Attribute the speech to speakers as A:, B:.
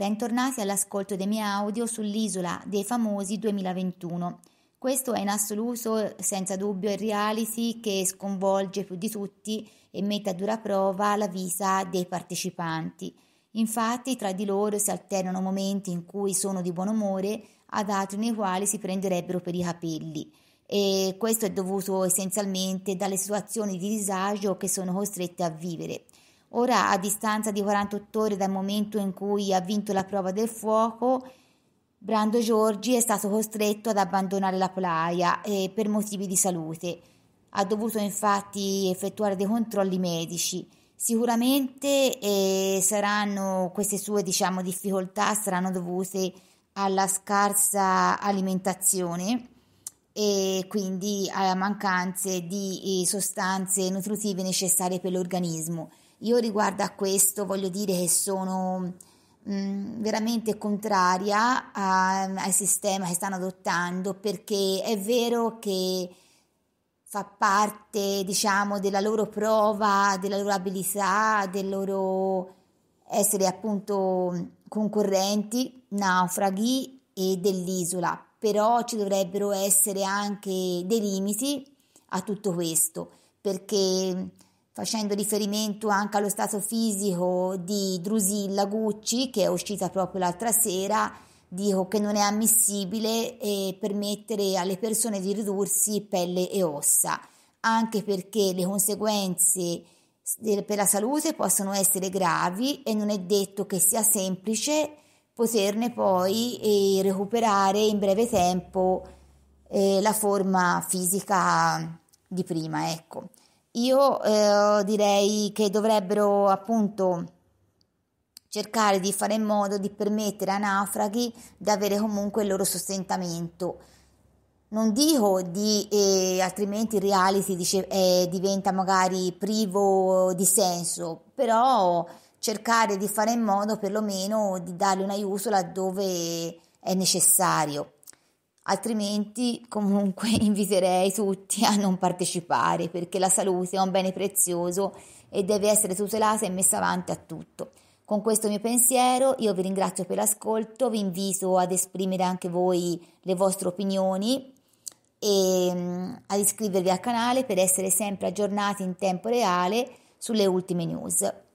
A: Bentornati all'ascolto dei miei audio sull'isola dei famosi 2021. Questo è in assoluto, senza dubbio, il reality che sconvolge più di tutti e mette a dura prova la vita dei partecipanti. Infatti, tra di loro si alternano momenti in cui sono di buon umore ad altri nei quali si prenderebbero per i capelli. E questo è dovuto essenzialmente dalle situazioni di disagio che sono costrette a vivere. Ora, a distanza di 48 ore dal momento in cui ha vinto la prova del fuoco, Brando Giorgi è stato costretto ad abbandonare la polaia eh, per motivi di salute. Ha dovuto infatti effettuare dei controlli medici. Sicuramente eh, saranno, queste sue diciamo, difficoltà saranno dovute alla scarsa alimentazione e quindi alla mancanza di eh, sostanze nutritive necessarie per l'organismo. Io riguardo a questo voglio dire che sono veramente contraria a, al sistema che stanno adottando perché è vero che fa parte, diciamo, della loro prova, della loro abilità, del loro essere appunto concorrenti, naufraghi e dell'isola, però ci dovrebbero essere anche dei limiti a tutto questo, perché facendo riferimento anche allo stato fisico di Drusilla Gucci, che è uscita proprio l'altra sera, dico che non è ammissibile eh, permettere alle persone di ridursi pelle e ossa, anche perché le conseguenze per la salute possono essere gravi e non è detto che sia semplice poterne poi eh, recuperare in breve tempo eh, la forma fisica di prima, ecco. Io eh, direi che dovrebbero appunto cercare di fare in modo di permettere a naufraghi di avere comunque il loro sostentamento. Non dico di, eh, altrimenti il reality dice, eh, diventa magari privo di senso, però cercare di fare in modo perlomeno di dargli un aiuto laddove è necessario altrimenti comunque inviterei tutti a non partecipare perché la salute è un bene prezioso e deve essere tutelata e messa avanti a tutto. Con questo mio pensiero io vi ringrazio per l'ascolto, vi invito ad esprimere anche voi le vostre opinioni e mm, ad iscrivervi al canale per essere sempre aggiornati in tempo reale sulle ultime news.